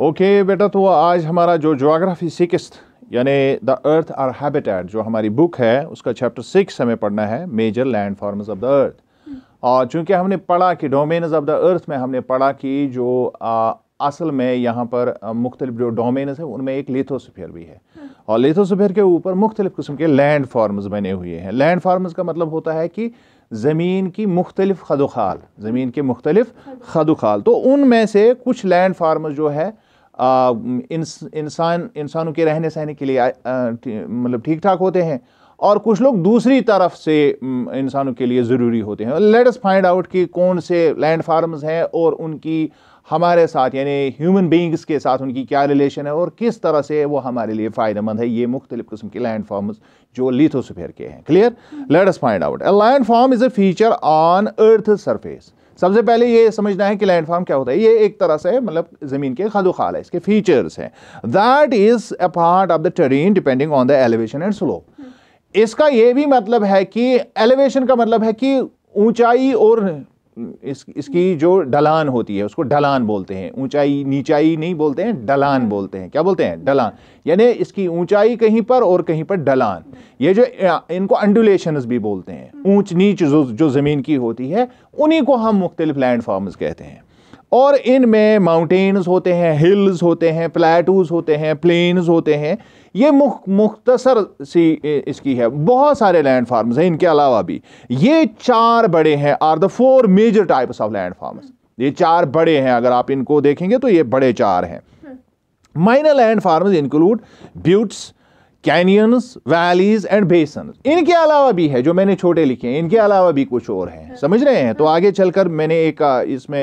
Okay बेटा तो आज हमारा जो जोग्राफी सिक्स यानी द अर्थ आर हैबिटेट जो हमारी बुक है उसका चैप्टर सिक्स हमें पढ़ना है major land forms of the earth और चूंकि हमने पढ़ा कि डोमेनस ऑफ द अर्थ में हमने पढ़ा कि जो आ, असल में यहाँ पर मुख्तलिफ जो डोमेनस है उनमें एक लेथोसफेयर भी है हम्म। और लेथोसफेयर के ऊपर मुख्तलिफ किस्म के लैंड फार्मस बने हुए हैं लैंड फार्मस का मतलब होता है कि ज़मीन की मुख्तलिफ खदोखाल ज़मीन के मुख्तलिफ खदोखाल तो उनमें से कुछ लैंड फार्मस जो है इंसान इंसानों के रहने सहने के लिए मतलब ठीक ठाक होते हैं और कुछ लोग दूसरी तरफ से इंसानों के लिए ज़रूरी होते हैं लेट अस फाइंड आउट कि कौन से लैंड फार्म्स हैं और उनकी हमारे साथ यानी ह्यूमन बींग्स के साथ उनकी क्या रिलेशन है और किस तरह से वो हमारे लिए फ़ायदेमंद है ये मुख्तलिफ किस्म के लैंड फॉर्म्स जो लिथोसफेयर के हैं clear let us find out a land form is a feature on earth surface सबसे पहले ये समझना है कि लैंडफार्म क्या होता है ये एक तरह से मतलब ज़मीन के खदोखाल खाल है इसके फीचर्स हैं that is a part of the terrain depending on the elevation and slope इसका ये भी मतलब है कि एलिवेशन का मतलब है कि ऊंचाई और इस इसकी जो ढलान होती है उसको ढलान बोलते हैं ऊंचाई नीचाई नहीं बोलते हैं ढलान बोलते हैं क्या बोलते हैं ढलान यानी इसकी ऊंचाई कहीं पर और कहीं पर ढलान ये जो इनको अंडुलेशन भी बोलते हैं ऊंच नीच जो, जो ज़मीन की होती है उन्हीं को हम मुख्तलिफ लैंड फॉर्म्स कहते हैं और इनमें माउंटेन्स होते हैं हिल्स होते हैं प्लेटूज होते हैं प्लेन्स होते हैं ये मुख मुख्तसर सी इसकी है बहुत सारे लैंड फार्म्स हैं इनके अलावा भी ये चार बड़े हैं are the four major types of land forms ये चार बड़े हैं अगर आप इनको देखेंगे तो ये बड़े चार हैं minor land forms include buttes canyons valleys and basin इनके अलावा भी है जो मैंने छोटे लिखे हैं इनके अलावा भी कुछ और हैं समझ रहे हैं तो आगे चलकर मैंने एक इसमें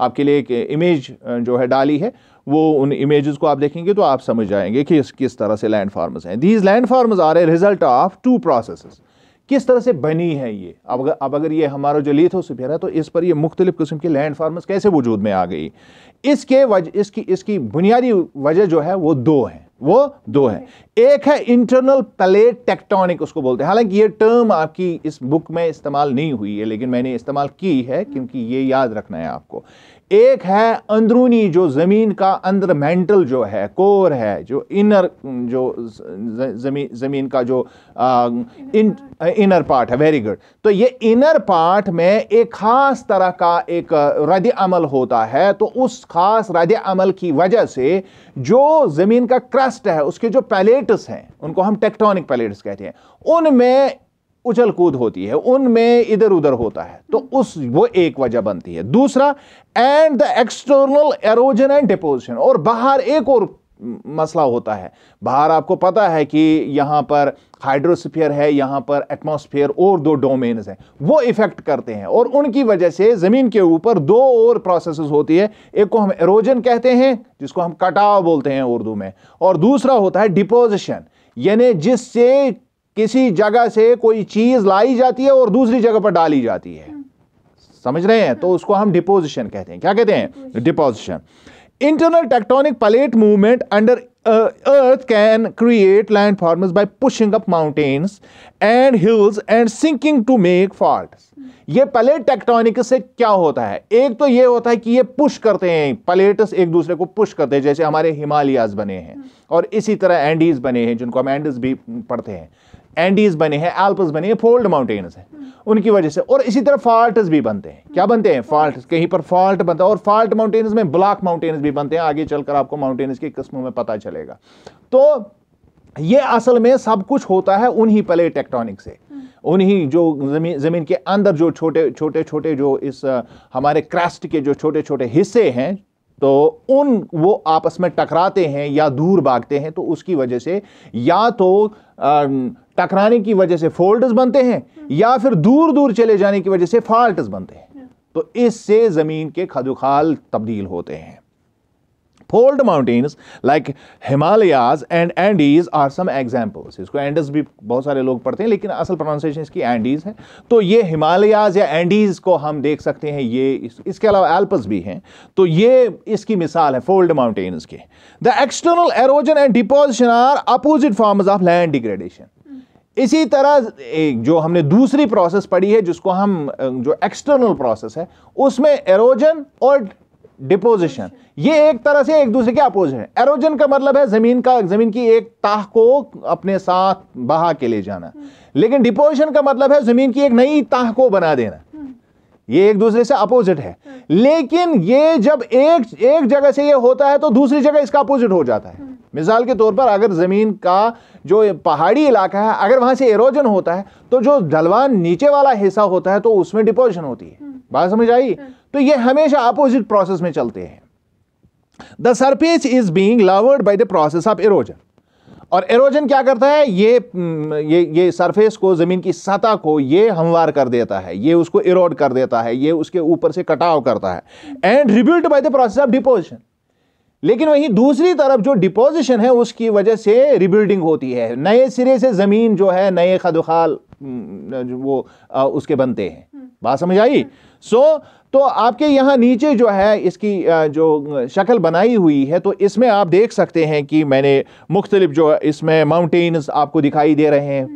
आपके लिए एक इमेज जो है डाली है वो उन इमेजेस को आप देखेंगे तो आप समझ जाएंगे कि किस तरह से लैंड फार्मर्स हैं these land forms are a result of two process किस तरह से बनी है ये अब अगर अब अगर ये हमारा जो सफेर है तो इस पर ये मुख्तलिफ किस्म के लैंड फार्मर्स कैसे वजूद में आ गई इसके वज इसकी इसकी बुनियादी वजह जो है वो दो हैं वो दो है एक है इंटरनल प्लेट टेक्टोनिक उसको बोलते हैं हालांकि ये टर्म आपकी इस बुक में इस्तेमाल नहीं हुई है लेकिन मैंने इस्तेमाल की है क्योंकि ये याद रखना है आपको एक है अंदरूनी जो ज़मीन का अंदर मेंटल जो है कोर है जो इनर जो ज़मीन ज़मीन का जो आ, इन इनर पार्ट है वेरी गुड तो ये इनर पार्ट में एक ख़ास तरह का एक रद अमल होता है तो उस ख़ास रद अमल की वजह से जो ज़मीन का क्रस्ट है उसके जो पैलेट्स हैं उनको हम टेक्टोनिक पैलेट्स कहते हैं उनमें उछल कूद होती है उनमें इधर उधर होता है तो हम्म। उस वो एक वजह बनती है दूसरा and the external erosion and deposition और बाहर एक और मसला होता है बाहर आपको पता है कि यहां पर हाइड्रोस्फीयर है यहां पर एटमॉस्फेयर और दो डोमेन्स हैं वो इफेक्ट करते हैं और उनकी वजह से ज़मीन के ऊपर दो और प्रोसेसेस होती है एक को हम एरोजन कहते हैं जिसको हम कटाव बोलते हैं उर्दू में और दूसरा होता है डिपोजिशन यानी जिससे किसी जगह से कोई चीज़ लाई जाती है और दूसरी जगह पर डाली जाती है समझ रहे हैं तो उसको हम डिपोजिशन कहते हैं क्या कहते हैं deposition internal tectonic plate movement under earth can create land forms by pushing up mountains and hills and sinking to make fault ये प्लेट टेक्टोनिक से क्या होता है एक तो ये होता है कि ये पुश करते हैं प्लेट्स एक दूसरे को पुश करते हैं जैसे हमारे हिमालयाज बने हैं और इसी तरह एंडीज बने हैं जिनको हम एंडीज भी पढ़ते हैं एंडीज बने हैं एल्पस बने हैं फोल्ड माउंटेन्स हैं उनकी वजह से और इसी तरह फॉल्ट भी बनते हैं क्या बनते हैं फॉल्ट कहीं पर फॉल्ट बनता है और फॉल्ट माउंटेन्स में ब्लॉक माउंटेन्स भी बनते हैं आगे चलकर आपको माउंटेन्स की किस्मों में पता चलेगा तो ये असल में सब कुछ होता है उन्हीं पले टेक्टोनिक से उन्हीं जो ज़मीन ज़मीन के अंदर जो छोटे छोटे छोटे जो इस हमारे क्रस्ट के जो छोटे छोटे हिस्से हैं तो उन वो आपस में टकराते हैं या दूर भागते हैं तो उसकी वजह से या तो टकराने की वजह से फोल्डस बनते हैं या फिर दूर दूर चले जाने की वजह से फॉल्ट बनते हैं तो इससे ज़मीन के खदुखाल तब्दील होते हैं fold mountains like Himalayas and Andes are some examples इसको एंडस भी बहुत सारे लोग पढ़ते हैं लेकिन असल प्रोनाउंसिएशन इसकी एंडीज है तो ये हिमालयाज या एंडीज को हम देख सकते हैं ये इस, इसके अलावा एल्पस भी हैं तो ये इसकी मिसाल है फोल्ड माउंटेन्स के the external erosion and deposition are opposite forms of land degradation इसी तरह जो हमने दूसरी प्रोसेस पढ़ी है जिसको हम जो एक्सटर्नल प्रोसेस है उसमें एरोजन और डिपोजिशन ये एक तरह से एक दूसरे के अपोजिट है एरोजन का मतलब है जमीन का जमीन की एक ताह को अपने साथ बहा के ले जाना लेकिन डिपोजिशन का मतलब है जमीन की एक नई ताह को बना देना ये एक दूसरे से अपोजिट है लेकिन ये जब एक एक जगह से ये होता है तो दूसरी जगह इसका अपोजिट हो जाता है मिसाल के तौर पर अगर ज़मीन का जो पहाड़ी इलाका है अगर वहाँ से एरोजन होता है तो जो ढलवान नीचे वाला हिस्सा होता है तो उसमें डिपोजिशन होती है हम्म। बात समझ आई हम्म। तो ये हमेशा अपोजिट प्रोसेस में चलते हैं the surface is being lowered by the process of erosion और एरोजन क्या करता है ये हम्म, ये ये सरफेस को ज़मीन की सतह को ये हमवार कर देता है ये उसको इरोड कर देता है ये उसके ऊपर से कटाव करता है and rebuilt by the process of deposition लेकिन वहीं दूसरी तरफ जो डिपोजिशन है उसकी वजह से रिबिल्डिंग होती है नए सिरे से ज़मीन जो है नए खदुखाल वो आ, उसके बनते हैं हम्म। बात समझ आई सो हम्म। तो आपके यहाँ नीचे जो है इसकी जो शक्ल बनाई हुई है तो इसमें आप देख सकते हैं कि मैंने मुख्तलिफ जो इसमें माउंटेन्स आपको दिखाई दे रहे हैं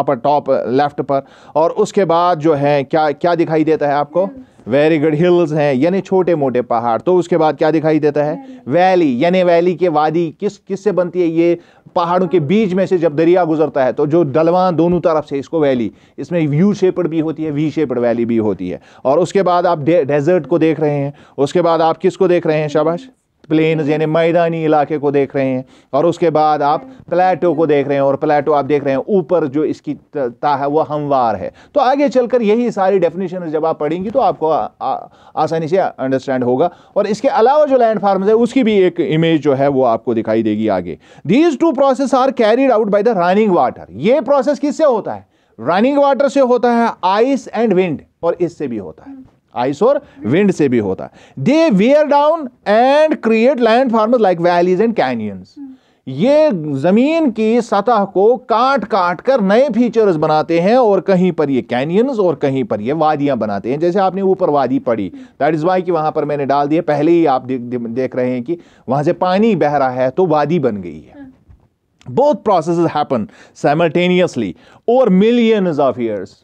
अपर टॉप लेफ्ट पर और उसके बाद जो है क्या क्या दिखाई देता है आपको हम्म। वेरी गुड हिल्स हैं यानी छोटे मोटे पहाड़ तो उसके बाद क्या दिखाई देता है वैली यानी वैली के वादी किस किस से बनती है ये पहाड़ों के बीच में से जब दरिया गुजरता है तो जो डलवान दोनों तरफ से इसको वैली इसमें यू शेपड भी होती है वी शेपड वैली भी होती है और उसके बाद आप डेजर्ट को देख रहे हैं उसके बाद आप किस को देख रहे हैं शाबाश प्लेन्स हम्म। यानी मैदानी इलाके को देख रहे हैं और उसके बाद आप हम्म। प्लेटो को देख रहे हैं और प्लेटो आप देख रहे हैं ऊपर जो इसकी ता है वह हमवार है तो आगे चलकर यही सारी डेफिनेशन जब आप पढ़ेंगी तो आपको आ, आ, आसानी से अंडरस्टैंड होगा और इसके अलावा जो लैंड फार्म है उसकी भी एक इमेज जो है वो आपको दिखाई देगी आगे these two process are carried out by the running water ये प्रोसेस किससे होता है रनिंग वाटर से होता है आइस एंड विंड और इससे भी होता है हम्म। आइस और विंड से भी होता है they wear down and create land like valleys and canyons ये ज़मीन की सतह को काट काट कर नए फीचर्स बनाते हैं और कहीं पर ये कैनियंस और कहीं पर ये वादियां बनाते हैं जैसे आपने ऊपर वादी पड़ी दैट इज़ वाई कि वहां पर मैंने डाल दिया पहले ही आप देख रहे हैं कि वहां से पानी बह रहा है तो वादी बन गई है बोथ प्रोसेस हैपन साइमल्टेनियसली और मिलियन ऑफ ईयर्स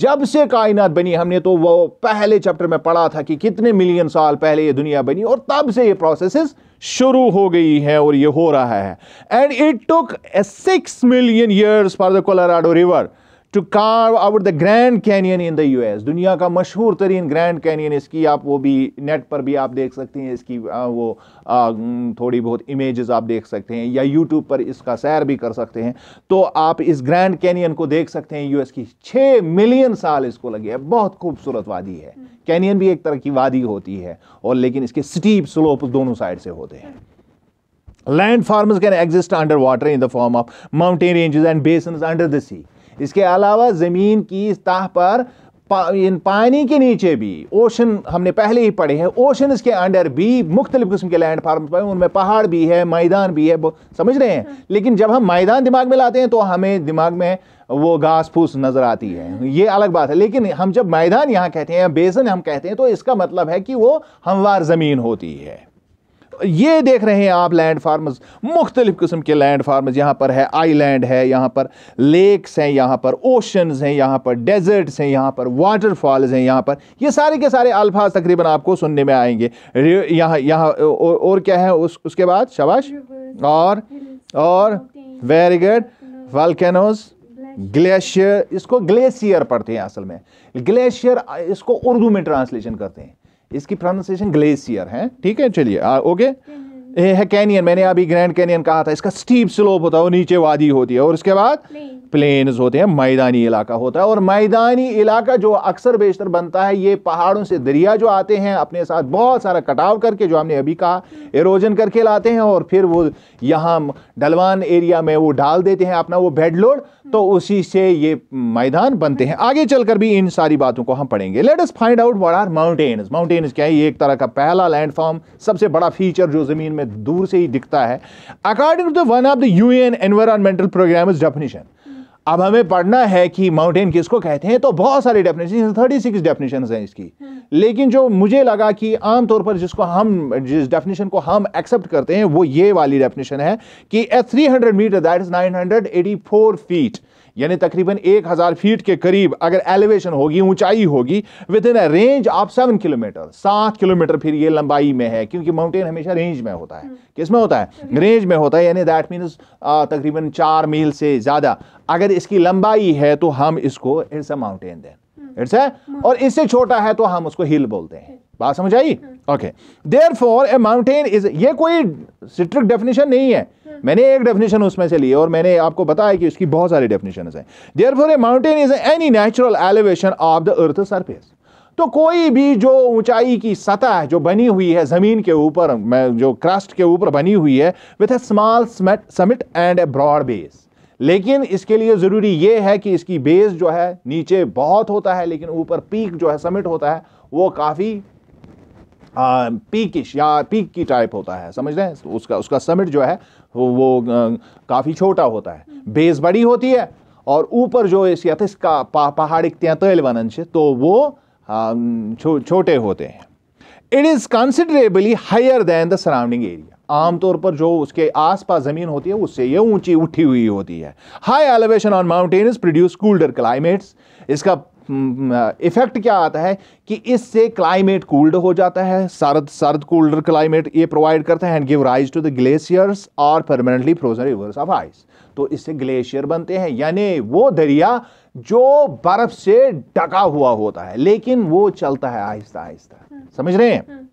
जब से कायनात बनी हमने तो वो पहले चैप्टर में पढ़ा था कि कितने मिलियन साल पहले ये दुनिया बनी और तब से ये प्रोसेसेस शुरू हो गई हैं और ये हो रहा है and it took six million years for the Colorado river to carve out the Grand Canyon in the US दुनिया का मशहूर तरीन ग्रैंड कैनियन इसकी आप वो भी नेट पर भी आप देख सकते हैं इसकी वो थोड़ी बहुत इमेजेस आप देख सकते हैं या यूट्यूब पर इसका सैर भी कर सकते हैं तो आप इस ग्रैंड कैनियन को देख सकते हैं यूएस की छः मिलियन साल इसको लगी है बहुत खूबसूरत वादी है कैनियन भी एक तरह की वादी होती है और लेकिन इसके स्टीप स्लोप दोनों साइड से होते हैं land forms can exist under water in the form of mountain ranges and basin under the sea इसके अलावा ज़मीन की ताह पर पा, इन पानी के नीचे भी ओशन हमने पहले ही पढ़े हैं ओशन इसके अंडर भी मुख्तलिफ किस्म के लैंड फार्म पर उनमें पहाड़ भी है मैदान भी है समझ रहे हैं हाँ। लेकिन जब हम मैदान दिमाग में लाते हैं तो हमें दिमाग में वो घास फूस नज़र आती है ये अलग बात है लेकिन हम जब मैदान यहाँ कहते हैं या बेसन हम कहते हैं तो इसका मतलब है कि वो हमवार ज़मीन होती है ये देख रहे हैं आप लैंड फार्मर्स मुख्तलिफ़ किस्म के लैंड फार्मर्स यहाँ पर है आईलैंड है यहाँ पर लेक्स हैं यहाँ पर ओशन हैं यहाँ पर डेजर्ट्स हैं यहाँ पर वाटरफॉल्स हैं यहाँ पर ये सारे के सारे अल्फाज तकरीबन आपको सुनने में आएंगे यहाँ यहाँ और, और क्या है उस उसके बाद शबाश और और वेरी गुड वालकैनोज़ ग्लेशियर इसको ग्लेशियर पढ़ते हैं असल में ग्लेशियर इसको उर्दू में ट्रांसलेशन करते हैं इसकी प्रोनाउंसिएशन ग्लेशियर है ठीक है चलिए ओके हम्म। है कैनियन मैंने अभी ग्रैंड कैनियन कहा था इसका स्टीप स्लोप होता है वो नीचे वादी होती है और उसके बाद प्लेन्स होते हैं मैदानी इलाका होता है और मैदानी इलाका जो अक्सर बेशतर बनता है ये पहाड़ों से दरिया जो आते हैं अपने साथ बहुत सारा कटाव करके जो हमने अभी कहा एरोजन करके लाते हैं और फिर वो यहाँ डलवान एरिया में वो डाल देते हैं अपना वो बेड लोड तो उसी से ये मैदान बनते हैं आगे चलकर भी इन सारी बातों को हम पढ़ेंगे let find out what are mountains mountains क्या है ये एक तरह का पहला लैंडफॉर्म सबसे बड़ा फीचर जो ज़मीन में दूर से ही दिखता है according to one of the U N environmental program definition अब हमें पढ़ना है कि माउंटेन किसको कहते हैं तो बहुत सारे डेफिनेशन थर्टी सिक्स डेफिनेशन हैं इसकी हम्म। लेकिन जो मुझे लगा कि आमतौर पर जिसको हम जिस डेफिनेशन को हम एक्सेप्ट करते हैं वो ये वाली डेफिनेशन है कि at three hundred metre that is nine hundred eighty four feet यानी तकरीबन 1000 फीट के करीब अगर एलिवेशन होगी ऊंचाई होगी within range of seven kilometre सात किलोमीटर फिर ये लंबाई में है क्योंकि माउंटेन हमेशा रेंज में होता है हम्म। किस में होता है रेंज हम्म। में होता है यानी दैट मीन्स तकरीबन चार मील से ज़्यादा अगर इसकी लंबाई है तो हम इसको it's a mountain then it's है और इससे छोटा है तो हम उसको हिल बोलते हैं बात समझ आई okay therefore a mountain is ये कोई स्ट्रिक्ट डेफिनेशन नहीं है हाँ। मैंने एक डेफिनेशन उसमें से ली और मैंने आपको बताया कि उसकी बहुत सारी डेफिनेशन है therefore a mountain is any natural elevation of the earth surface तो कोई भी जो ऊंचाई की सतह जो बनी हुई है ज़मीन के ऊपर जो क्रस्ट के ऊपर बनी हुई है with a small summit and a broad base लेकिन इसके लिए ज़रूरी ये है कि इसकी बेस जो है नीचे बहुत होता है लेकिन ऊपर पीक जो है समिट होता है वो काफ़ी पीकिश या पीक की टाइप होता है समझ रहे हैं तो उसका उसका समिट जो है वो काफ़ी छोटा होता है बेस बड़ी होती है और ऊपर जो इस यथिस का पा, पहाड़ त्यातल से तो वो आ, छो, छोटे होते हैं it is considerably higher than the surrounding area आमतौर पर जो उसके आसपास जमीन होती है उससे ये ऊंची उठी हुई होती है high elevation on mountains produce cooler climates इसका इफेक्ट हम्म, क्या आता है कि इससे क्लाइमेट कूल्ड हो जाता है सर्द सर्द कूल्डर क्लाइमेट ये प्रोवाइड करता है and give rise to the glaciers और permanently frozen rivers of ice तो इससे ग्लेशियर बनते हैं यानी वो दरिया जो बर्फ से ढका हुआ होता है लेकिन वो चलता है आहिस्ता आहिस्ता हम्म। समझ रहे हैं हम्म।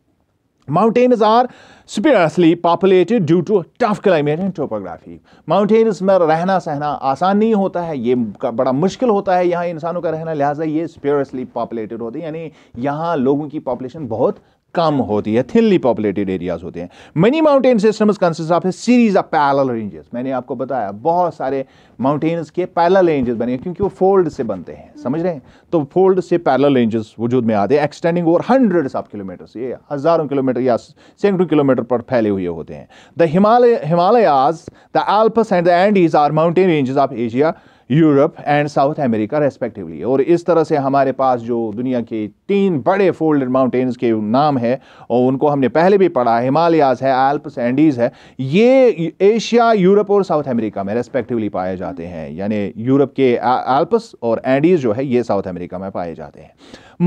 Mountains are sparsely populated due to tough climate and topography. Mountains में रहना सहना आसान नहीं होता है ये बड़ा मुश्किल होता है यहाँ इंसानों का रहना लिहाजा ये sparsely populated होती है यानी यहाँ लोगों की population बहुत कम होती है थिनली पॉपुलेटेड एरियाज होते हैं many mountain system consist of a series of parallel ranges मैंने आपको बताया बहुत सारे माउंटेन्स के पैरल रेंजेस बने क्योंकि वो फोल्ड से बनते हैं समझ रहे हैं तो फोल्ड से पैरल रेंजेस वजूद में आते हैं extending over hundreds of kilometres ये हज़ारों किलोमीटर या सैकड़ों किलोमीटर पर फैले हुए होते हैं the Himalaya Himalayas the Alps and the Andes are mountain ranges of Asia Europe and South America respectively और इस तरह से हमारे पास जो दुनिया के तीन बड़े फोल्डेड माउंटेन्स के नाम है और उनको हमने पहले भी पढ़ा हिमालयाज है एल्प्स एंडीज़ है ये एशिया यूरोप और साउथ अमेरिका में रेस्पेक्टिवली पाए जाते हैं यानी यूरोप के एल्प्स और एंडीज़ जो है ये साउथ अमेरिका में पाए जाते हैं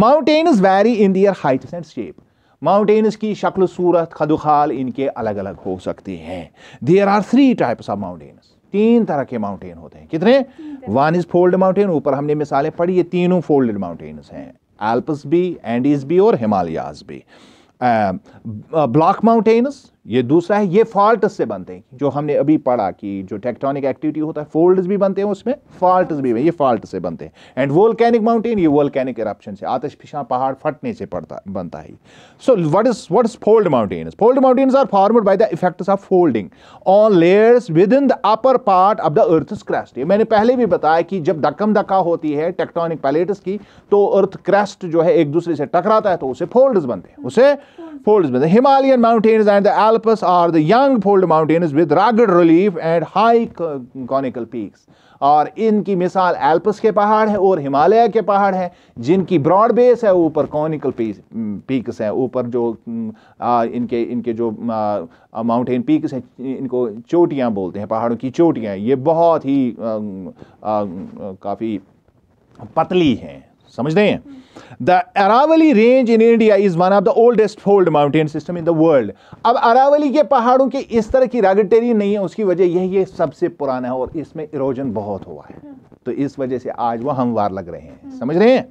mountains vary in their heights and shape mountains की शक्ल सूरत खदुखाल इनके अलग अलग हो सकती हैं there are three types of mountain तीन तरह के माउंटेन होते हैं कितने वन इज फोल्ड माउंटेन ऊपर हमने मिसालें पढ़ी ये तीनों फोल्डेड माउंटेन्स हैं एल्पस भी एंडीज भी और हिमालयाज भी ब्लॉक uh, माउंटेन्स ये दूसरा है ये फॉल्ट से बनते हैं जो हमने अभी पढ़ा कि जो टेक्टोनिक एक्टिविटी होता है फोल्ड भी बनते हैं उसमें फॉल्ट भी ये फॉल्ट से बनते हैं एंड वोल्केनिक माउंटेन ये वोल्केनिक इरप्शन से आतश फिशा पहाड़ फटने से पड़ता बनता है so what is what is fold mountain fold mountains are formed by the effects of folding on layers within the upper part of the earth crust ये मैंने पहले भी बताया कि जब धक्कम धक्का होती है टेक्टोनिक पैलेट्स की तो अर्थ क्रस्ट जो है एक दूसरे से टकराता है तो उसे फोल्ड बनते हैं उसे folds. The Himalayan mountains and the Alps are the young fold mountains with rugged relief and high conical peaks. और इनकी मिसाल एल्पस के पहाड़ है और हिमालय के पहाड़ है जिनकी ब्रॉड बेस है ऊपर कॉनिकल पीक्स हैं ऊपर जो आ, इनके इनके जो माउंटेन पीक्स हैं इनको चोटियां बोलते हैं पहाड़ों की चोटियां ये बहुत ही काफ़ी पतली हैं समझ रहे हैं the Aravalli range in India is one of the oldest fold mountain system in the world अब अरावली के पहाड़ों की इस तरह की रागटेरी नहीं है उसकी वजह यही है सबसे पुराना है और इसमें इरोजन बहुत हुआ है तो इस वजह से आज वह हमवार लग रहे हैं समझ रहे हैं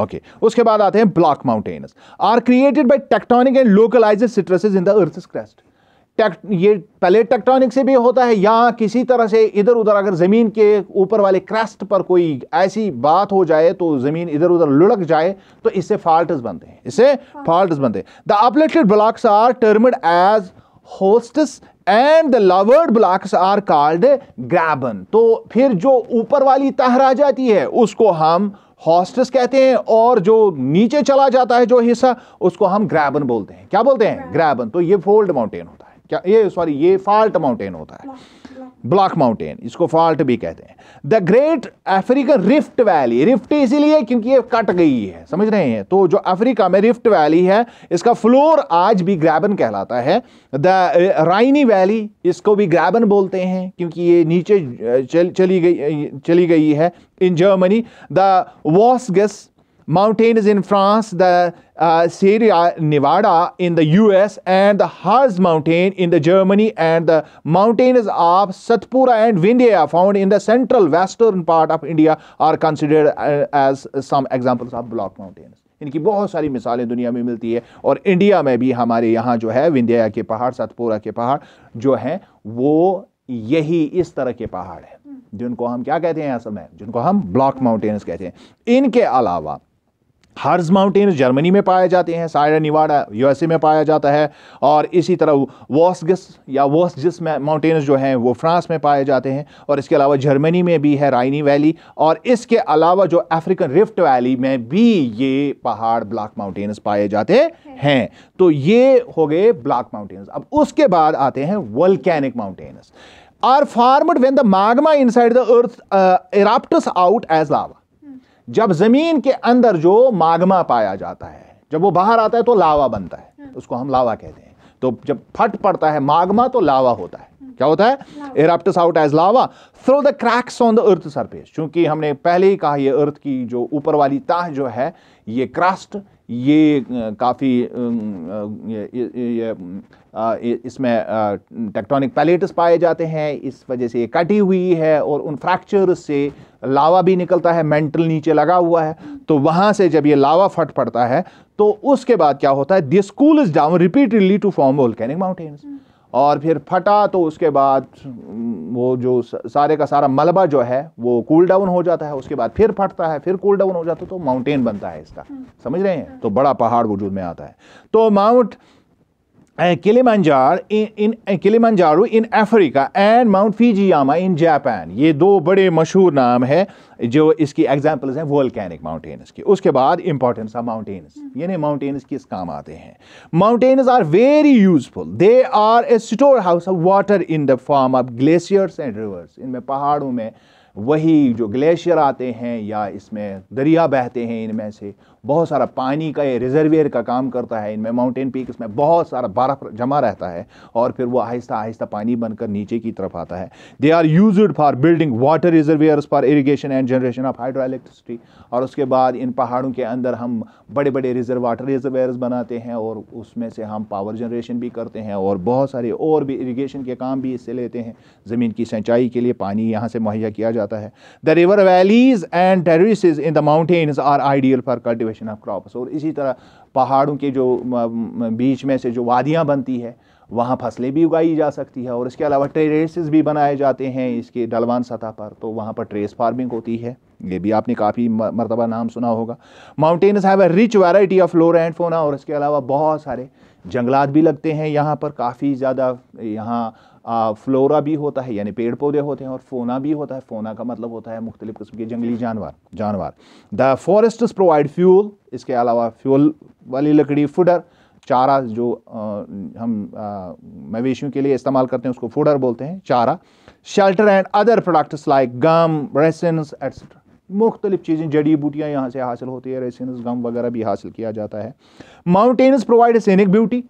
ओके okay. उसके बाद आते हैं block mountains are created by tectonic and localized stresses in the earth crust टेक्ट ये प्लेट टेक्ट्रॉनिक से भी होता है या किसी तरह से इधर उधर अगर ज़मीन के ऊपर वाले क्रस्ट पर कोई ऐसी बात हो जाए तो ज़मीन इधर उधर लुढ़क जाए तो इससे फॉल्ट बनते हैं इससे फॉल्ट हाँ। बनते हैं the uplifted blocks are termed as horsts and the lowered blocks are called graben तो फिर जो ऊपर वाली तहर आ जाती है उसको हम हॉस्टस कहते हैं और जो नीचे चला जाता है जो हिस्सा उसको हम ग्रैबन बोलते हैं क्या बोलते हैं ग्रैबन तो ये फोल्ड माउंटेन होता है क्या ये सॉरी ये फॉल्ट माउंटेन होता है ब्लॉक माउंटेन इसको फॉल्ट भी कहते हैं the great African rift valley rift इसीलिए क्योंकि ये कट गई है समझ रहे हैं तो जो अफ्रीका में रिफ्ट वैली है इसका फ्लोर आज भी ग्रैबन कहलाता है द राइनी वैली इसको भी ग्रैबन बोलते हैं क्योंकि ये नीचे uh, चल, चली गई uh, चली गई है इन जर्मनी द वॉसगस mountains in France, the uh, Sierra Nevada in the US, and the Harz mountain in the Germany, and the mountains of Satpura and Vindhya found in the central western part of India are considered uh, as some examples of block mountains. इनकी बहुत सारी मिसालें दुनिया में मिलती है और India में भी हमारे यहाँ जो है विंध्या के पहाड़ सतपुरा के पहाड़ जो हैं वो यही इस तरह के पहाड़ हैं जिनको हम क्या कहते हैं असल में जिनको हम ब्लॉक माउंटेन्स कहते हैं इनके अलावा हार्ज माउंटेन जर्मनी में पाए जाते हैं सायरा निवाड़ा यूएसए में पाया जाता है और इसी तरह वॉसगस या वॉसजिस माउंटेन्स जो हैं वो फ्रांस में पाए जाते हैं और इसके अलावा जर्मनी में भी है राइनी वैली और इसके अलावा जो अफ्रीकन रिफ्ट वैली में भी ये पहाड़ ब्लैक माउंटेन्स पाए जाते हैं तो ये हो गए ब्लैक माउंटेन्स अब उसके बाद आते हैं volcanic mountains are formed when the magma inside the earth erupts out as lava जब जमीन के अंदर जो मागमा पाया जाता है जब वो बाहर आता है तो लावा बनता है हाँ। उसको हम लावा कहते हैं तो जब फट पड़ता है मागमा तो लावा होता है क्या होता है erupts out as lava through the cracks on the earth surface चूंकि हमने पहले ही कहा ये अर्थ की जो ऊपर वाली ताह जो है ये क्रास्ट ये काफ़ी ये, ये, ये, ये इसमें टेक्टोनिक पैलेट्स पाए जाते हैं इस वजह से ये कटी हुई है और उन फ्रैक्चर से लावा भी निकलता है मेंटल नीचे लगा हुआ है तो वहाँ से जब ये लावा फट पड़ता है तो उसके बाद क्या होता है this cool is down repeatedly to form volcanic mountains और फिर फटा तो उसके बाद वो जो सारे का सारा मलबा जो है वो कूल डाउन हो जाता है उसके बाद फिर फटता है फिर कूल डाउन हो जाता है तो माउंटेन बनता है इसका हम्म। समझ रहे हैं तो बड़ा पहाड़ वजूद में आता है तो Mount Kilimanjaro in in in Africa and Mount Fujiyama in Japan ये दो बड़े मशहूर नाम है जो इसकी एग्जांपल्स हैं वोल्कैनिक माउंटेन्स की उसके बाद इंपॉर्टेंस ऑफ माउंटेन्स यानी माउंटेन्स किस काम आते हैं mountains are very useful they are a store house of water in the form of glaciers and rivers इनमें पहाड़ों में वही जो ग्लेशियर आते हैं या इसमें दरिया बहते हैं इनमें से बहुत सारा पानी का ये रिजर्वेयर का काम करता है इनमें माउंटेन पीक्स में बहुत सारा बर्फ जमा रहता है और फिर वो आहिस्ता आहिस्ता पानी बनकर नीचे की तरफ आता है they are use for building water reservoir for irrigation and generation of hydro electricity और उसके बाद इन पहाड़ों के अंदर हम बड़े बड़े रिजर्व वाटर रिजर्वेयर्स बनाते हैं और उसमें से हम पावर जनरेशन भी करते हैं और बहुत सारे और भी इरीगेशन के काम भी इससे लेते हैं ज़मीन की सिंचाई के लिए पानी यहाँ से मुहैया किया जाता है the river valleys and terraces in the mountains are ideal for cultivation cultivation of crops और इसी तरह पहाड़ों के जो बीच में से जो वादियाँ बनती है वहाँ फसलें भी उगाई जा सकती है और इसके अलावा टेरेसेस भी बनाए जाते हैं इसके डलवान सतह पर तो वहाँ पर ट्रेस फार्मिंग होती है ये भी आपने काफ़ी मरतबा नाम सुना होगा mountains have rich variety of flora and fauna और इसके अलावा बहुत सारे जंगलात भी लगते हैं यहाँ पर काफ़ी ज़्यादा यहाँ आ, फ्लोरा भी होता है यानी पेड़ पौधे होते हैं और फोना भी होता है फोना का मतलब होता है मुख्तलिफ किस्म के जंगली जानवर जानवर द फॉरेस्ट प्रोवाइड फ्यूल इसके अलावा फ्यूल वाली लकड़ी फूडर चारा जो आ, हम मवेशियों के लिए इस्तेमाल करते हैं उसको फूडर बोलते हैं चारा shelter and other products like gum resins etcetera मुख्तलिफ चीज़ें जड़ी बूटियाँ यहाँ से हासिल होती है रेसिनस गम वगैरह भी हासिल किया जाता है माउंटेन्स प्रोवाइड सैनिक ब्यूटी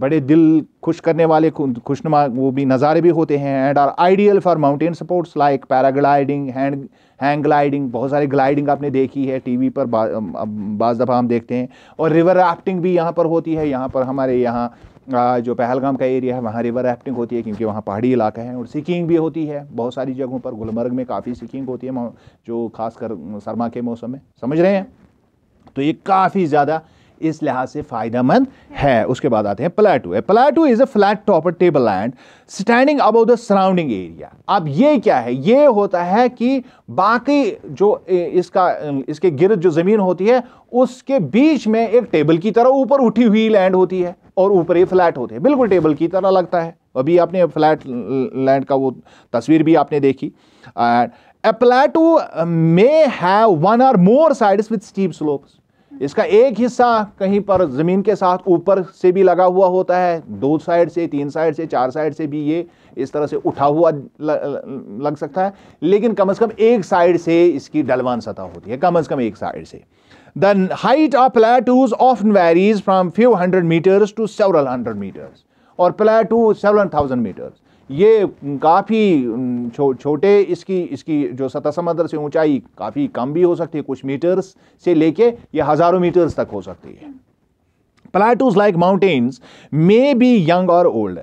बड़े दिल खुश करने वाले खुशनुमा वो भी नज़ारे भी होते हैं and are ideal for mountain sports like paragliding hand hang gliding बहुत सारी ग्लाइडिंग आपने देखी है टीवी पर बाज़ दफ़ा हम देखते हैं और रिवर राफ्टिंग भी यहाँ पर होती है यहाँ पर हमारे यहाँ जो पहलगाम का एरिया है वहाँ रिवर राफ्टिंग होती है क्योंकि वहाँ पहाड़ी इलाका है और सिकिंग भी होती है बहुत सारी जगहों पर गुलमर्ग में काफ़ी सिकिंग होती है जो खासकर सरमा के मौसम में समझ रहे हैं तो ये काफ़ी ज़्यादा इस लिहाज से फ़ायदेमंद है उसके बाद आते हैं plateau plateau is a flat top table land standing above the surrounding area अब ये क्या है ये होता है कि बाकी जो इसका इसके गिरद जो ज़मीन होती है उसके बीच में एक टेबल की तरह ऊपर उठी हुई लैंड होती है और ऊपर ये फ्लैट होते हैं बिल्कुल टेबल की तरह लगता है अभी आपने फ्लैट लैंड का वो तस्वीर भी आपने देखी a a may have one or more sides with steep slopes इसका एक हिस्सा कहीं पर ज़मीन के साथ ऊपर से भी लगा हुआ होता है दो साइड से तीन साइड से चार साइड से भी ये इस तरह से उठा हुआ लग सकता है लेकिन कम से कम एक साइड से इसकी डलवान सतह होती है कम से कम एक साइड से the height of plateaus of varies from few hundred metres to several hundred metres और प्लेटू सेवन थाउजेंड मीटर्स ये काफ़ी छो, छोटे इसकी इसकी जो सतह समंदर से ऊंचाई काफ़ी कम भी हो सकती है कुछ मीटर्स से लेके ये हज़ारों मीटर्स तक हो सकती है plateaus like mountains may be young और ओल्ड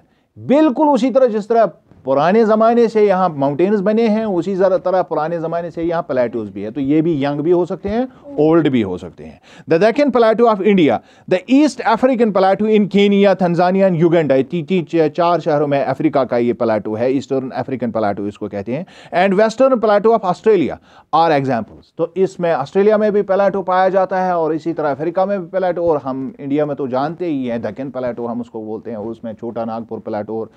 बिल्कुल उसी तरह जिस तरह पुराने ज़माने से यहाँ माउंटेन्स बने हैं उसी तरह पुराने ज़माने से यहाँ प्लेटोज भी है तो ये भी यंग भी हो सकते हैं ओल्ड भी हो सकते हैं the Deccan plateau of India the East African plateau in Kenya Tanzania and Uganda चार शहरों में अफ्रीका का ये प्लेटो है ईस्टर्न अफ्रीकन प्लेटो इसको कहते हैं and western plateau of Australia are examples तो इसमें ऑस्ट्रेलिया में भी प्लेटो पाया जाता है और इसी तरह अफ्रीका में भी प्लेटो और हम इंडिया में तो जानते ही हैं दक्कन प्लेटो हम उसको बोलते हैं उसमें छोटा नागपुर प्लेटो और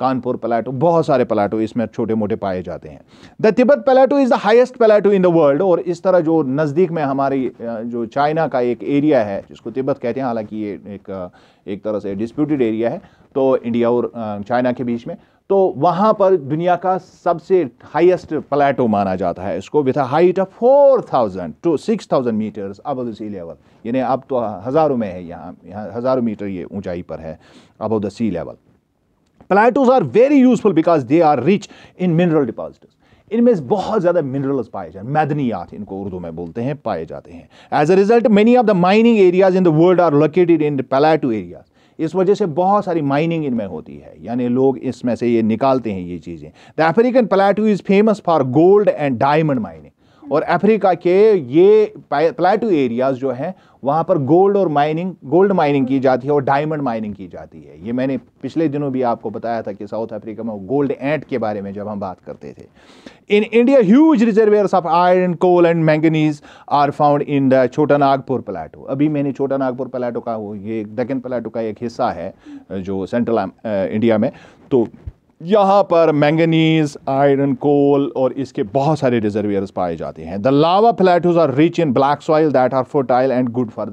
कानपुर प्लेटो बहुत सारे प्लेटो इसमें छोटे मोटे पाए जाते हैं the Tibet plateau is the highest plateau in the world और इस तरह जो नज़दीक में हमारी जो चाइना का एक एरिया है जिसको तिब्बत कहते हैं हालांकि ये एक एक तरह से डिस्प्यूटेड एरिया है तो इंडिया और चाइना के बीच में तो वहाँ पर दुनिया का सबसे हाइस्ट प्लेटो माना जाता है इसको with height of four thousand to six thousand metres above the sea level यानी अब तो हज़ारों में है यहाँ हज़ारों मीटर ये ऊंचाई पर है above the sea level plateaus are very useful because they are rich in mineral deposit इनमें बहुत ज़्यादा मिनरल्स पाए जाते हैं मैदनियात इनको उर्दू में बोलते हैं पाए जाते हैं as a result many of the mining areas in the world are located in the plateau areas इस वजह से बहुत सारी माइनिंग इनमें होती है यानी लोग इसमें से ये निकालते हैं ये चीज़ें the African plateau is famous for gold and diamond mining और अफ्रीका के ये प्लेटू एरियाज़ जो हैं वहाँ पर गोल्ड और माइनिंग गोल्ड माइनिंग की जाती है और डायमंड माइनिंग की जाती है ये मैंने पिछले दिनों भी आपको बताया था कि साउथ अफ्रीका में गोल्ड एंट के बारे में जब हम बात करते थे in India huge reservoirs of iron coal and manganese are found in the Chota Nagpur Plato अभी मैंने छोटा नागपुर प्लाटो का ये दक्कन प्लाटो का एक हिस्सा है जो सेंट्रल इंडिया में तो यहाँ पर मैंगनीज आयरन कोल और इसके बहुत सारे रिजर्वियर्स पाए जाते हैं the lava plateaus are rich in black soil that are fertile and good for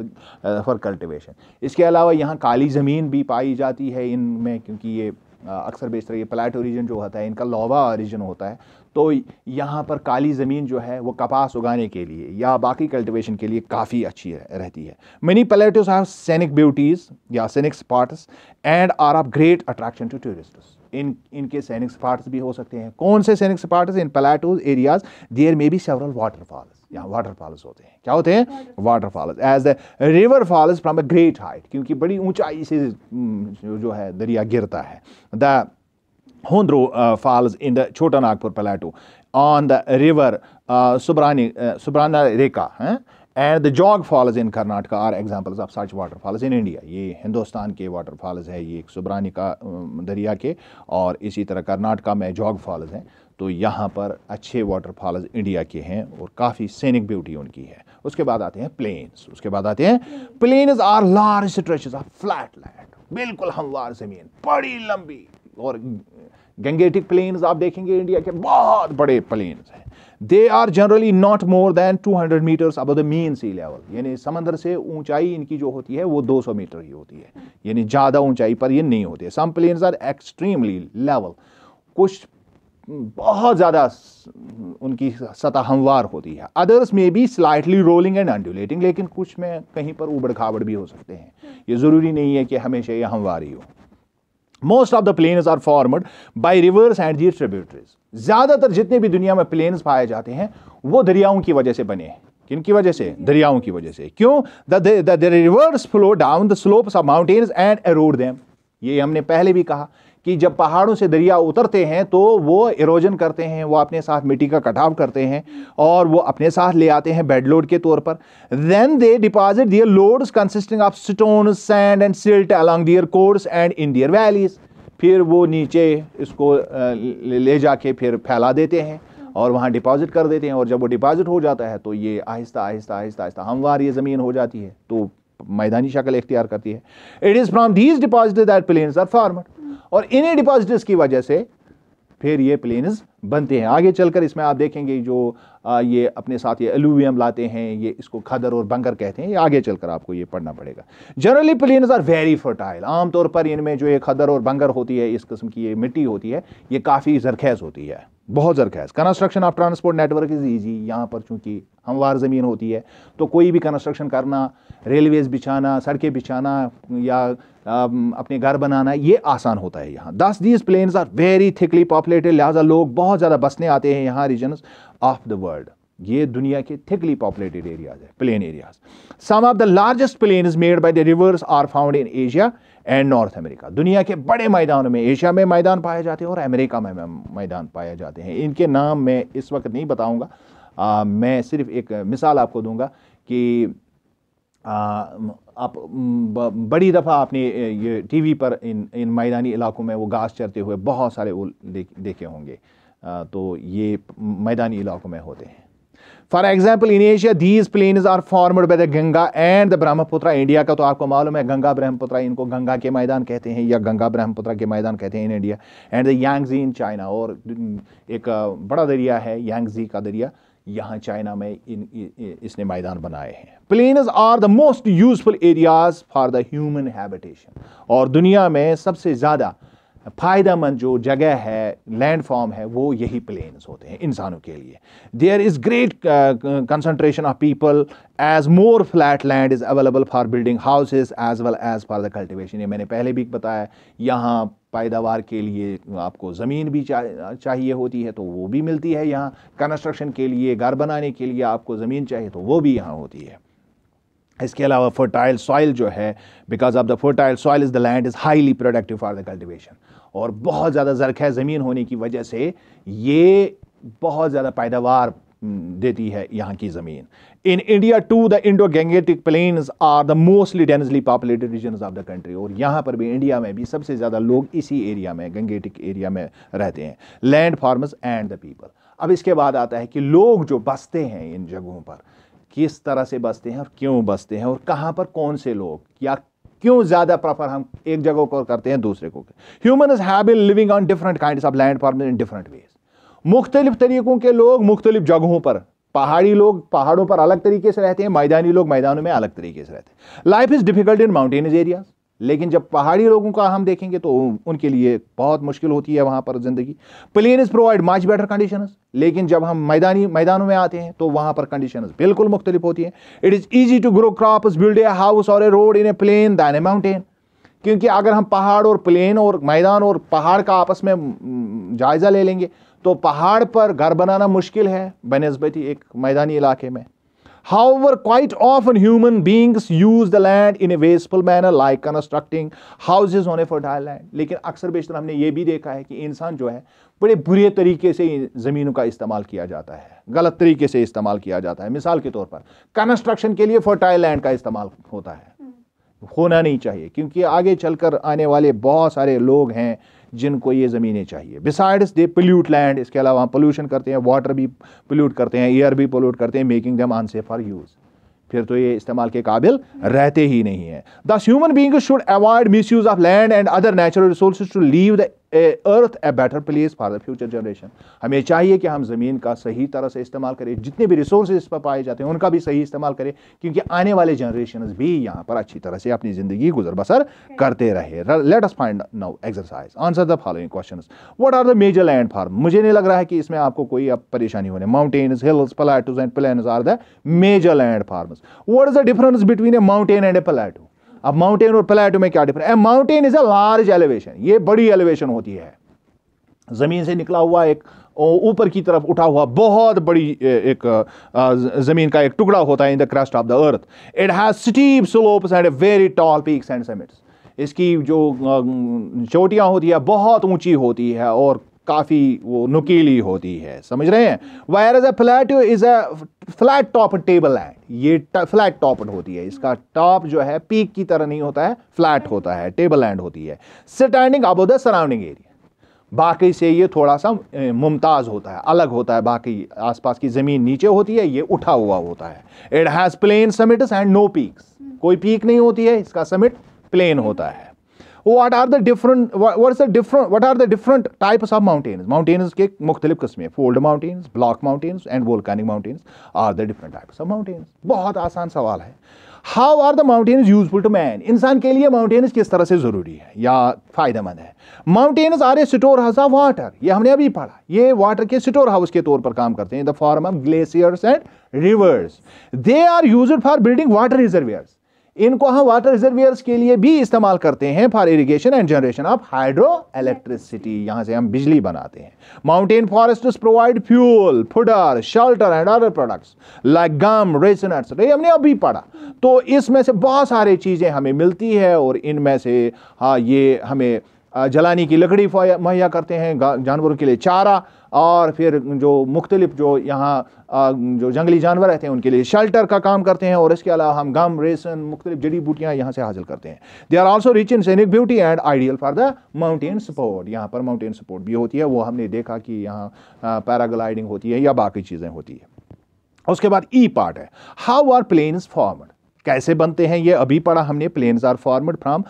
for cultivation इसके अलावा यहाँ काली ज़मीन भी पाई जाती है इनमें क्योंकि ये uh, अक्सर बेशतर ये प्लेटो रीजन जो होता है इनका लावा रीजन होता है तो यहाँ पर काली ज़मीन जो है वो कपास उगाने के लिए या बाकी कल्टिवेशन के लिए काफ़ी अच्छी रहती है many plateaus have scenic beauties या scenic spots and are of great attraction to tourists इन इनके सैनिक स्पार्ट्स भी हो सकते हैं कौन से scenic spots in plateaus areas there may be several waterfalls यहाँ वाटरफॉल्स होते हैं क्या होते हैं waterfalls as the river falls from a great height क्योंकि बड़ी ऊंचाई से हम्म, जो है दरिया गिरता है the Hundru falls in the Chota Nagpur plateau on the river सुबरानी सुबराना रेखा हैं and the Jog falls in Karnataka are examples of such waterfalls in India ये हिंदुस्तान के वाटरफॉल्स है ये सुबरानी का दरिया के और इसी तरह कर्नाटका में जॉग फॉल्स हैं तो यहाँ पर अच्छे वाटरफॉल्स इंडिया के हैं और काफ़ी सैनिक ब्यूटी उनकी है उसके बाद आते हैं प्लेन्स उसके बाद आते हैं plains are large stretch of flat land बिल्कुल हमवार ज़मीन बड़ी लंबी और गंगेटिक प्लेन्स आप देखेंगे इंडिया के बहुत बड़े प्लेन्स हैं they are generally not more than 200 metres above the mean sea level यानी समंदर से ऊंचाई इनकी जो होती है वो 200 मीटर ही होती है यानी ज़्यादा ऊंचाई पर ये नहीं होती है some plains are extremely level कुछ बहुत ज़्यादा उनकी सतह हमवार होती है अदर्स में भी स्लाइटली रोलिंग एंड अंडुलेटिंग लेकिन कुछ में कहीं पर उबड़ खाबड़ भी हो सकते हैं ये ज़रूरी नहीं है कि हमेशा ये हमवार ही हो most of the plains are formed by rivers and the tributaries ज़्यादातर जितने भी दुनिया में प्लेन्स पाए जाते हैं वो दरियाओं की वजह से बने हैं किन की वजह से दरियाओं की वजह से क्यों the rivers flow down the slopes of mountains and erode them ये हमने पहले भी कहा कि जब पहाड़ों से दरिया उतरते हैं तो वो इरोजन करते हैं वो अपने साथ मिट्टी का कटाव करते हैं और वो अपने साथ ले आते हैं बेड लोड के तौर पर then they deposit their loads consisting of stone sand and silt along their course and in their valleys फिर वो नीचे इसको ले जाके फिर फैला देते हैं और वहाँ डिपॉजिट कर देते हैं और जब वो डिपॉजिट हो जाता है तो ये आहिस्ता आहिस्ता आहिस्ता आहिस्ता हमवार ये ज़मीन हो जाती है तो मैदानी शक्ल इख्तियार करती है it is from these deposit that plains are formed और इन्हीं डिपॉजिटर्स की वजह से फिर ये प्लेन्स बनते हैं आगे चलकर इसमें आप देखेंगे जो आ, ये अपने साथ ये एलुवियम लाते हैं ये इसको खदर और बंकर कहते हैं ये आगे चलकर आपको ये पढ़ना पड़ेगा generally plains are very fertile आमतौर पर इनमें जो ये खदर और बंकर होती है इस किस्म की ये मिट्टी होती है ये काफ़ी जरखेज़ होती है बहुत जरखेज़ construction of transport network is easy यहाँ पर चूँकि हमवार ज़मीन होती है तो कोई भी कंस्ट्रक्शन करना रेलवेज़ बिछाना सड़कें बिछाना या अपने घर बनाना ये आसान होता है यहाँ thus these plains are very thickly populated लिहाजा लोग बहुत ज़्यादा बसने आते हैं यहाँ रीजन्स ऑफ द वर्ल्ड ये दुनिया के थिकली पॉपुलेटेड एरियाज है plain areas some of the largest plain made by the rivers are found in Asia and North America दुनिया के बड़े मैदानों में एशिया में मैदान पाए जाते हैं और अमेरिका में मैदान पाए जाते हैं इनके नाम मैं इस वक्त नहीं बताऊँगा मैं सिर्फ एक मिसाल आपको दूंगा कि आप बड़ी दफ़ा आपने ये टीवी पर इन इन मैदानी इलाकों में वो घास चरते हुए बहुत सारे वो देख, देखे होंगे तो ये मैदानी इलाकों में होते हैं for example in Asia these plains are formed by the Ganga and the Brahmaputra India का तो आपको मालूम है गंगा ब्रह्मपुत्रा इनको गंगा के मैदान कहते हैं या गंगा ब्रह्मपुत्रा के मैदान कहते हैं in India and the Yangtze in China और एक बड़ा दरिया है यांगजी का दरिया यहाँ चाइना में इन, इन इसने मैदान बनाए हैं plain are the most useful areas for the human habitation और दुनिया में सबसे ज़्यादा फायदेमंद जो जगह है लैंड फॉर्म है वो यही प्लेन्स होते हैं इंसानों के लिए there is great concentration of people as more flat land is available for building houses as well as for the cultivation ये मैंने पहले भी बताया यहाँ पैदावार के लिए आपको ज़मीन भी चा, चाहिए होती है तो वो भी मिलती है यहाँ कंस्ट्रक्शन के लिए घर बनाने के लिए आपको ज़मीन चाहिए तो वो भी यहाँ होती है इसके अलावा फर्टाइल सॉइल जो है because of the fertile soil is the land is highly productive for the cultivation और बहुत ज़्यादा जरखै ज़मीन होने की वजह से ये बहुत ज़्यादा पैदावार हम्म, देती है यहाँ की ज़मीन in India to the Indo Gangetic plains are the mostly densely populated region of the country और यहाँ पर भी इंडिया में भी सबसे ज़्यादा लोग इसी एरिया में गंगेटिक एरिया में रहते हैं land farmers and the people अब इसके बाद आता है कि लोग जो बसते हैं इन जगहों पर किस तरह से बसते हैं और क्यों बसते हैं और कहाँ पर कौन से लोग या क्यों ज़्यादा प्रेफर हम एक जगह को करते हैं दूसरे को ह्यूमन इज है living on different kind of land form in different ways मुख्तलिफ तरीक़ों के लोग मुख्तलिफ जगहों पर पहाड़ी लोग पहाड़ों पर अलग तरीके से रहते हैं मैदानी लोग मैदानों में अलग तरीके से रहते हैं life is difficult in mountainous areas लेकिन जब पहाड़ी लोगों का हम देखेंगे तो उनके लिए बहुत मुश्किल होती है वहाँ पर ज़िंदगी plain is provide much better condition लेकिन जब हम मैदानी मैदानों में आते हैं तो वहाँ पर कंडीशन बिल्कुल मुख्तलिफ होती हैं it is easy to grow crop build a house और a road in a plain than a mountain क्योंकि अगर हम पहाड़ और प्लेन और मैदान और पहाड़ का आपस में जायज़ा ले लेंगे तो पहाड़ पर घर बनाना मुश्किल है बनस्बती एक मैदानी इलाके में However, quite often human beings use the land in a wasteful manner like constructing houses on a fertile land लेकिन अक्सर बेशर हमने ये भी देखा है कि इंसान जो है बड़े बुरे तरीके से ज़मीनों का इस्तेमाल किया जाता है गलत तरीके से इस्तेमाल किया जाता है मिसाल के तौर पर कंस्ट्रक्शन के लिए फर्टाइल लैंड का इस्तेमाल होता है होना नहीं चाहिए क्योंकि आगे चलकर आने वाले बहुत सारे लोग हैं जिनको ये ज़मीनें चाहिए बिसाइड्स दे पोल्यूट लैंड इसके अलावा हम पोल्यूशन करते हैं वाटर भी पोल्यूट करते हैं एयर भी पोल्यूट करते हैं making them unsafe for use फिर तो ये इस्तेमाल के काबिल रहते ही नहीं है thus human beings should avoid misuse of land and other natural resource to leave the a earth a better place for the future generation हमें चाहिए कि हम ज़मीन का सही तरह से इस्तेमाल करें जितने भी रिसोर्स इस पर पाए जाते हैं उनका भी सही इस्तेमाल करें क्योंकि आने वाले जनरेशन भी यहाँ पर अच्छी तरह से अपनी ज़िंदगी गुजर बसर करते रहे let us find now exercise answer the following question what are the major land form मुझे नहीं लग रहा है कि इसमें आपको कोई अब परेशानी होने mountains hills plateaus and plains are the major land form what is the difference between a mountain and a plateau अब माउंटेन और प्लेटो में क्या difference mountain is a large elevation ये बड़ी एलिवेशन होती है ज़मीन से निकला हुआ एक ऊपर की तरफ उठा हुआ बहुत बड़ी एक ज़मीन का एक टुकड़ा होता है in the crust of the earth it has steep slopes and very tall peaks and summits इसकी जो चोटियाँ होती है बहुत ऊंची होती है और काफ़ी वो नुकीली होती है समझ रहे हैं wire as a flat is a flat top table land ये फ्लैट टॉप होती है इसका टॉप जो है पीक की तरह नहीं होता है फ्लैट होता है टेबल लैंड होती है standing above the surrounding area बाकी से ये थोड़ा सा मुमताज़ होता है अलग होता है बाकी आसपास की ज़मीन नीचे होती है ये उठा हुआ होता है it has plain summits and no peaks कोई पीक नहीं होती है इसका समिट प्लेन होता है what are the different what is the what are the different types types mountains mountains के ke मुख्तलिफ किस्में fold mountains block mountains and volcanic mountains are the different types of mountains बहुत आसान सवाल है how are the mountains useful to man इंसान के लिए माउंटेन्स किस तरह से ज़रूरी है या फ़ायदेमंद है mountains are a store house of water ये हमने अभी पढ़ा ये वाटर के स्टोर हाउस के तौर पर काम करते हैं in the form of glaciers and rivers they are use for building water reservoirs इनको हम वाटर रिजर्वियर्स के लिए भी इस्तेमाल करते हैं for irrigation and generation of hydro electricity यहाँ से हम बिजली बनाते हैं mountain forest provide fuel fodder shelter and other products like gum resin ये हमने अभी पढ़ा तो इसमें से बहुत सारी चीज़ें हमें मिलती है और इनमें से हाँ ये हमें जलाने की लकड़ी मुहैया करते हैं जानवरों के लिए चारा और फिर जो मुख्तलिफ जो यहाँ जो जंगली जानवर रहते हैं उनके लिए शेल्टर का काम करते हैं और इसके अलावा हम गम रेसन मुख्तलिफ जड़ी बूटियाँ यहाँ से हासिल करते हैं they are also rich in scenic beauty and ideal for the mountain sports यहाँ पर माउंटेन सपोर्ट भी होती है वो हमने देखा कि यहाँ पैराग्लाइडिंग होती है या बाकी चीज़ें होती है उसके बाद ई e पार्ट है हाउ आर प्लेन्स फॉर्मड कैसे बनते हैं ये अभी पढ़ा हमने plains are formed from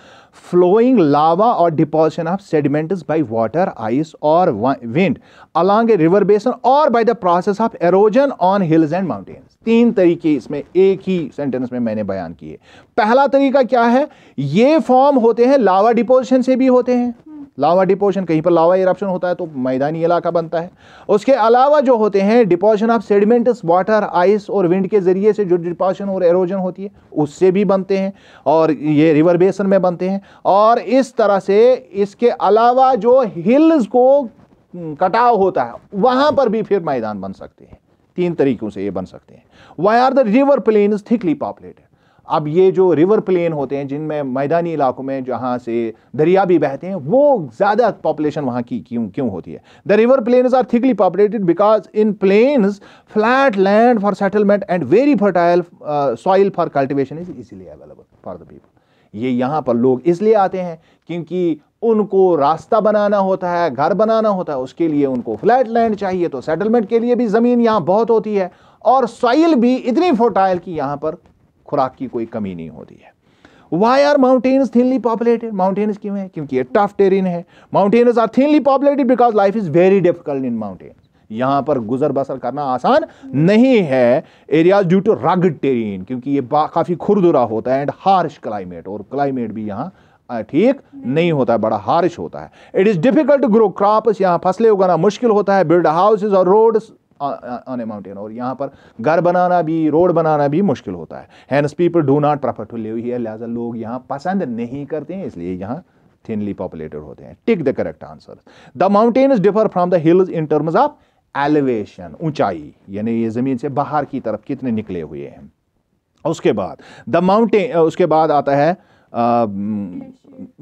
flowing lava और deposition of sediments by water ice और wind along a river basin और by the process of erosion on hills and mountains तीन तरीके इसमें एक ही सेंटेंस में मैंने बयान किए पहला तरीका क्या है ये फॉर्म होते हैं लावा डिपोजिशन से भी होते हैं लावा डिपोशन कहीं पर लावा इरप्शन होता है तो मैदानी इलाका बनता है उसके अलावा जो होते हैं deposition of sediments water ice और विंड के ज़रिए से जो डिपोशन और एरोजन होती है उससे भी बनते हैं और ये रिवर बेसन में बनते हैं और इस तरह से इसके अलावा जो हिल्स को कटाव होता है वहाँ पर भी फिर मैदान बन सकते हैं तीन तरीक़ों से ये बन सकते हैं why are the river plain thickly populated अब ये जो रिवर प्लेन होते हैं जिनमें मैदानी इलाकों में जहाँ से दरिया भी बहते हैं वो ज़्यादा पॉपुलेशन वहाँ की क्यों क्यों होती है the river plain are thickly populated because in plains flat land for settlement and very fertile soil for cultivation is easily available for the people ये यहाँ पर लोग इसलिए आते हैं क्योंकि उनको रास्ता बनाना होता है घर बनाना होता है उसके लिए उनको फ्लैट लैंड चाहिए तो सेटलमेंट के लिए भी ज़मीन यहाँ बहुत होती है और सॉइल भी इतनी फर्टाइल कि यहाँ पर खुराक की कोई कमी नहीं होती है why are mountains thinly populated mountains क्यों है क्योंकि ये टफ टेरिन है mountains are thinly populated because life is very difficult in mountain यहां पर गुजर बसर करना आसान नहीं है areas due to rugged terrain क्योंकि ये काफ़ी खुरदुरा होता है एंड हार्श क्लाइमेट और क्लाइमेट भी यहां ठीक नहीं होता है बड़ा हार्श होता है it is difficult to grow crop यहां फसलें उगाना मुश्किल होता है बिल्ड हाउसेज और रोड्स अनमाउंटेन और यहाँ पर घर बनाना भी रोड बनाना भी मुश्किल होता है hence people do not prefer to live here लिहाजा लोग यहाँ पसंद नहीं करते हैं इसलिए यहाँ थिनली पॉपुलेटेड होते हैं tick the correct answer the mountains differ from the hills in terms of elevation ऊंचाई यानी ये ज़मीन से बाहर की तरफ कितने निकले हुए हैं उसके बाद द माउंटेन उसके बाद आता है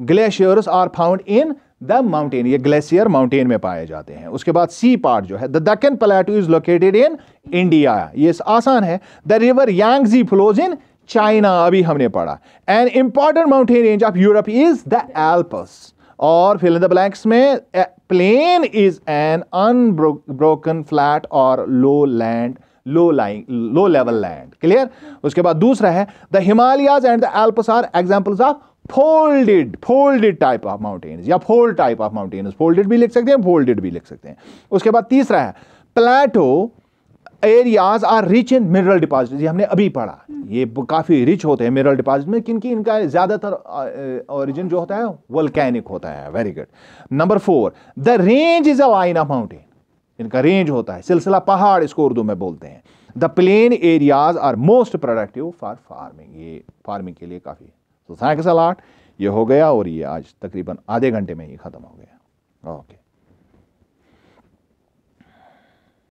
glaciers are found in the mountain ये ग्लेशियर माउंटेन में पाए जाते हैं उसके बाद सी पार्ट जो है the Deccan plateau is located in India ये आसान है the river Yangtze flows in China अभी हमने पढ़ा an important mountain range of Europe is the Alps और फिल द ब्लैंक्स में plain is an unbroken flat और low land low lying low level land clear उसके बाद दूसरा है the Himalayas and the Alps are examples of folded folded type of mountains या fold type of mountains folded भी लिख सकते हैं फोल्डेड भी लिख सकते हैं उसके बाद तीसरा है plateau areas are rich in mineral deposit ये हमने अभी पढ़ा ये काफ़ी रिच होते हैं मिनरल डिपॉजिट में क्योंकि इनका ज़्यादातर ओरिजिन जो होता है वोल्केनिक होता है very good number four the range is a line of mountain इनका रेंज होता है सिलसिला पहाड़ इसको उर्दू में बोलते हैं the plain areas are most productive for farming ये फार्मिंग के लिए काफ़ी तो थैंक्स अलाट ये हो गया और ये आज तकरीबन आधे घंटे में ही ख़त्म हो गया ओके